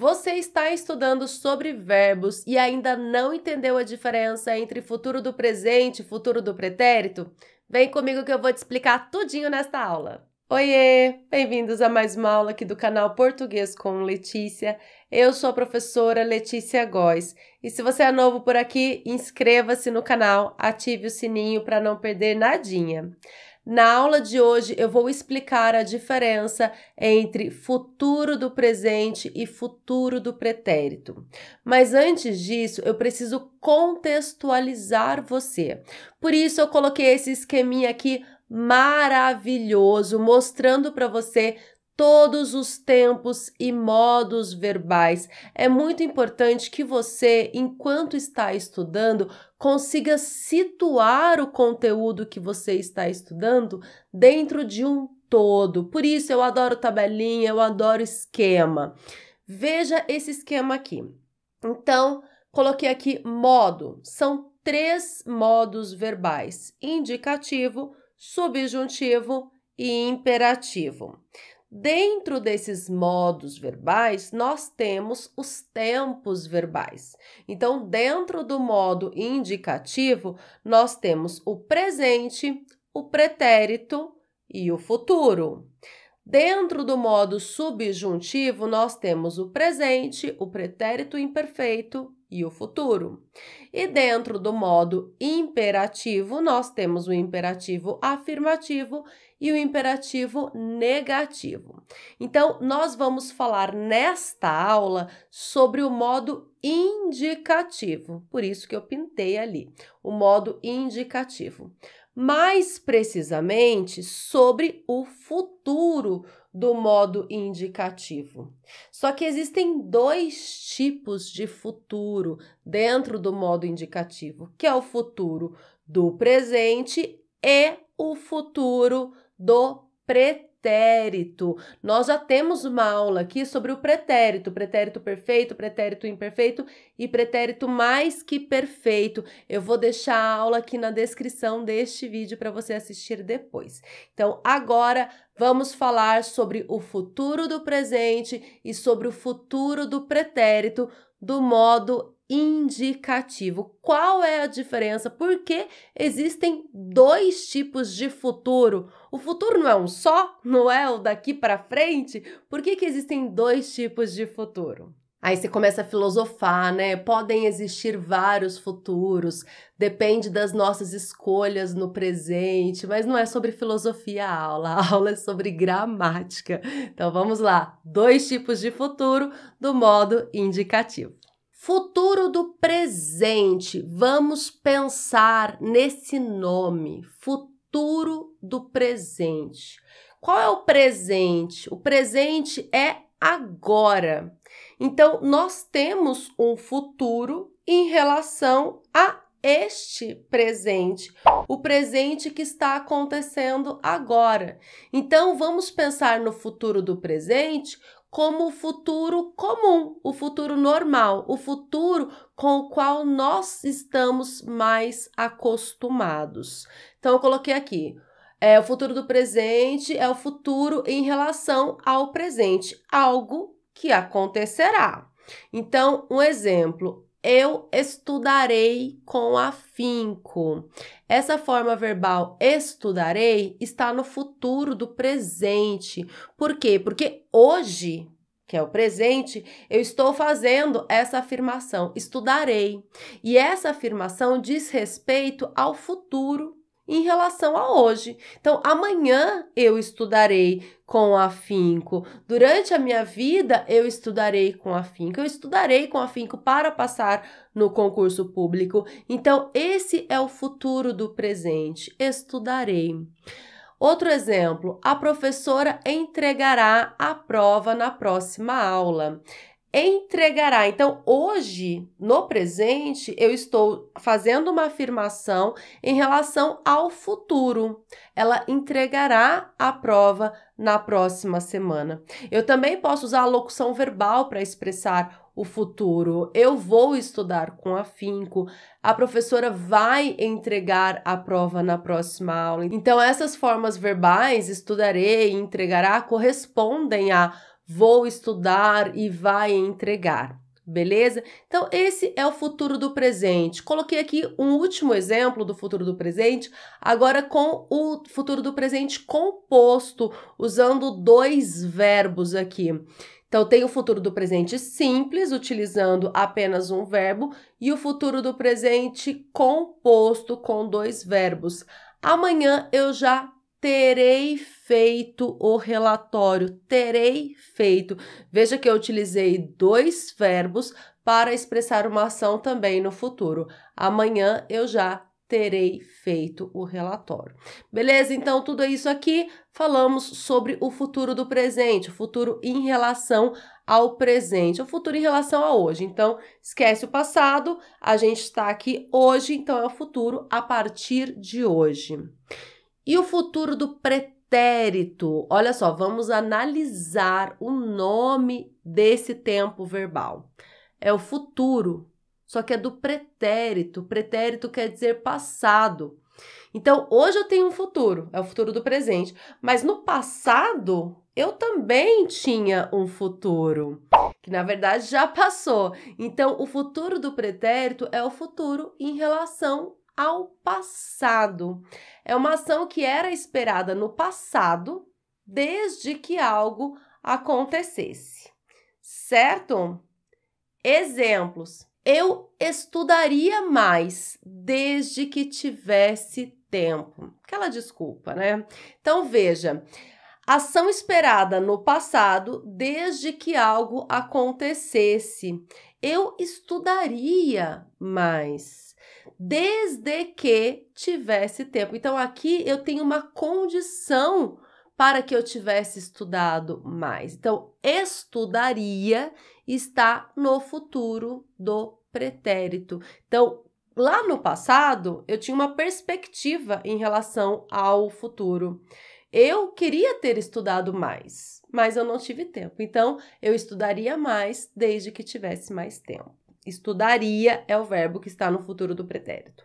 Você está estudando sobre verbos e ainda não entendeu a diferença entre futuro do presente e futuro do pretérito? Vem comigo que eu vou te explicar tudinho nesta aula. Oiê! Bem-vindos a mais uma aula aqui do canal Português com Letícia. Eu sou a professora Letícia Góes. E se você é novo por aqui, inscreva-se no canal, ative o sininho para não perder nadinha. Na aula de hoje eu vou explicar a diferença entre futuro do presente e futuro do pretérito. Mas antes disso, eu preciso contextualizar você. Por isso eu coloquei esse esqueminha aqui maravilhoso, mostrando para você todos os tempos e modos verbais. É muito importante que você, enquanto está estudando, consiga situar o conteúdo que você está estudando dentro de um todo. Por isso eu adoro tabelinha, eu adoro esquema. Veja esse esquema aqui. Então, coloquei aqui modo. São três modos verbais: indicativo, subjuntivo e imperativo. Dentro desses modos verbais, nós temos os tempos verbais. Então, dentro do modo indicativo, nós temos o presente, o pretérito e o futuro. Dentro do modo subjuntivo, nós temos o presente, o pretérito imperfeito e o futuro. E dentro do modo imperativo, nós temos o imperativo afirmativo e o imperativo negativo. Então, nós vamos falar nesta aula sobre o modo indicativo, por isso que eu pintei ali, o modo indicativo mais precisamente sobre o futuro do modo indicativo. Só que existem dois tipos de futuro dentro do modo indicativo, que é o futuro do presente e o futuro do pretérito pretérito. Nós já temos uma aula aqui sobre o pretérito, pretérito perfeito, pretérito imperfeito e pretérito mais que perfeito. Eu vou deixar a aula aqui na descrição deste vídeo para você assistir depois. Então, agora vamos falar sobre o futuro do presente e sobre o futuro do pretérito do modo indicativo. Qual é a diferença? Porque existem dois tipos de futuro. O futuro não é um só, não é o daqui para frente. Por que, que existem dois tipos de futuro? Aí você começa a filosofar, né? Podem existir vários futuros, depende das nossas escolhas no presente, mas não é sobre filosofia a aula, a aula é sobre gramática. Então vamos lá: dois tipos de futuro do modo indicativo. Futuro do presente. Vamos pensar nesse nome, futuro do presente. Qual é o presente? O presente é agora. Então, nós temos um futuro em relação a este presente, o presente que está acontecendo agora. Então, vamos pensar no futuro do presente como o futuro comum, o futuro normal, o futuro com o qual nós estamos mais acostumados. Então, eu coloquei aqui. É, o futuro do presente é o futuro em relação ao presente, algo que acontecerá. Então, um exemplo: eu estudarei com afinco. Essa forma verbal estudarei está no futuro do presente. Por quê? Porque hoje, que é o presente, eu estou fazendo essa afirmação, estudarei. E essa afirmação diz respeito ao futuro em relação a hoje. Então, amanhã eu estudarei com afinco, durante a minha vida eu estudarei com afinco, eu estudarei com afinco para passar no concurso público. Então, esse é o futuro do presente. Estudarei. Outro exemplo, a professora entregará a prova na próxima aula entregará. Então, hoje, no presente, eu estou fazendo uma afirmação em relação ao futuro. Ela entregará a prova na próxima semana. Eu também posso usar a locução verbal para expressar o futuro. Eu vou estudar com afinco. A professora vai entregar a prova na próxima aula. Então, essas formas verbais, estudarei e entregará, correspondem a vou estudar e vai entregar. Beleza? Então, esse é o futuro do presente. Coloquei aqui um último exemplo do futuro do presente, agora com o futuro do presente composto, usando dois verbos aqui. Então, tem o futuro do presente simples, utilizando apenas um verbo, e o futuro do presente composto com dois verbos. Amanhã eu já terei feito o relatório. Terei feito. Veja que eu utilizei dois verbos para expressar uma ação também no futuro. Amanhã eu já terei feito o relatório. Beleza? Então, tudo isso aqui falamos sobre o futuro do presente, o futuro em relação ao presente, o futuro em relação a hoje. Então, esquece o passado, a gente está aqui hoje, então é o futuro a partir de hoje. E o futuro do pretérito? Olha só, vamos analisar o nome desse tempo verbal. É o futuro, só que é do pretérito. Pretérito quer dizer passado. Então, hoje eu tenho um futuro, é o futuro do presente, mas no passado eu também tinha um futuro, que na verdade já passou. Então, o futuro do pretérito é o futuro em relação ao passado. É uma ação que era esperada no passado, desde que algo acontecesse. Certo? Exemplos. Eu estudaria mais desde que tivesse tempo. Aquela desculpa, né? Então veja, ação esperada no passado desde que algo acontecesse. Eu estudaria mais desde que tivesse tempo. Então aqui eu tenho uma condição para que eu tivesse estudado mais. Então, estudaria está no futuro do pretérito. Então, lá no passado, eu tinha uma perspectiva em relação ao futuro. Eu queria ter estudado mais, mas eu não tive tempo. Então, eu estudaria mais desde que tivesse mais tempo. Estudaria é o verbo que está no futuro do pretérito.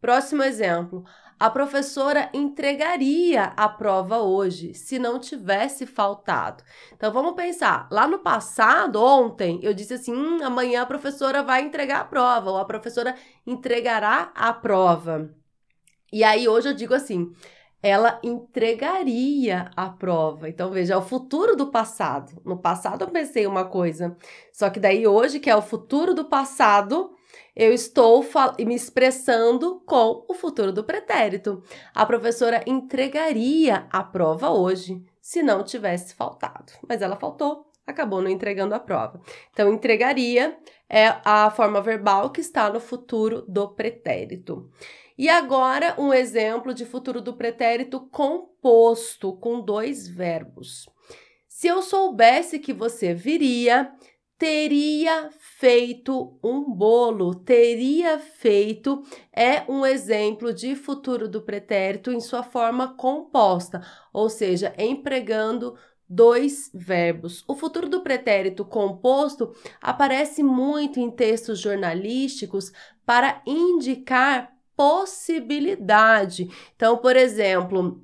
Próximo exemplo. A professora entregaria a prova hoje se não tivesse faltado. Então vamos pensar, lá no passado, ontem, eu disse assim: hum, amanhã a professora vai entregar a prova, ou a professora entregará a prova. E aí hoje eu digo assim: ela entregaria a prova. Então, veja, é o futuro do passado. No passado eu pensei uma coisa, só que daí hoje, que é o futuro do passado, eu estou me expressando com o futuro do pretérito. A professora entregaria a prova hoje, se não tivesse faltado. Mas ela faltou, acabou não entregando a prova. Então, entregaria é a forma verbal que está no futuro do pretérito. E agora um exemplo de futuro do pretérito composto com dois verbos. Se eu soubesse que você viria, teria feito um bolo. Teria feito é um exemplo de futuro do pretérito em sua forma composta, ou seja, empregando dois verbos. O futuro do pretérito composto aparece muito em textos jornalísticos para indicar possibilidade. Então, por exemplo,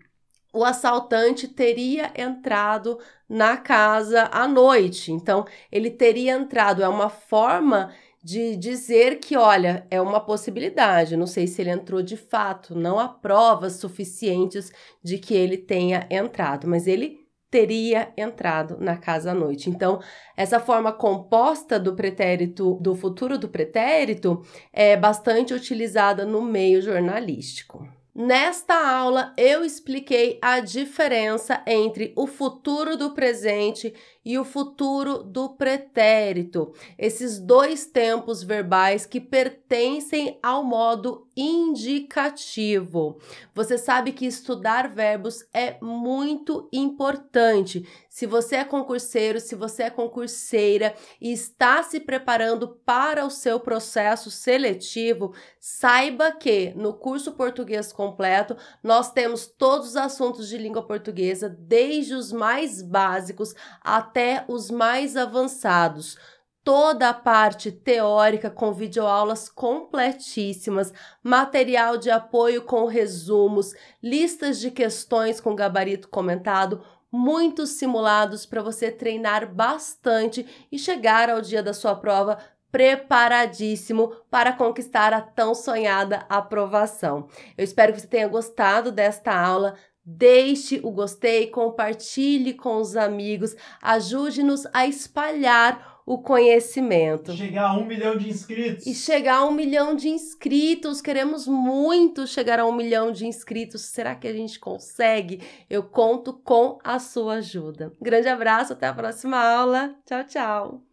o assaltante teria entrado na casa à noite. Então, ele teria entrado. É uma forma de dizer que, olha, é uma possibilidade. Não sei se ele entrou de fato, não há provas suficientes de que ele tenha entrado, mas ele teria entrado na casa à noite. Então, essa forma composta do pretérito, do futuro do pretérito, é bastante utilizada no meio jornalístico. Nesta aula, eu expliquei a diferença entre o futuro do presente e o futuro do pretérito. Esses dois tempos verbais que pertencem ao modo indicativo. Você sabe que estudar verbos é muito importante. Se você é concurseiro, se você é concurseira e está se preparando para o seu processo seletivo, saiba que no curso Português Completo nós temos todos os assuntos de língua portuguesa, desde os mais básicos até até os mais avançados. Toda a parte teórica com videoaulas completíssimas, material de apoio com resumos, listas de questões com gabarito comentado, muitos simulados para você treinar bastante e chegar ao dia da sua prova preparadíssimo para conquistar a tão sonhada aprovação. Eu espero que você tenha gostado desta aula. Deixe o gostei, compartilhe com os amigos, ajude-nos a espalhar o conhecimento. Chegar a um milhão de inscritos. E chegar a um milhão de inscritos. Queremos muito chegar a um milhão de inscritos. Será que a gente consegue? Eu conto com a sua ajuda. Grande abraço, até a próxima aula. Tchau, tchau.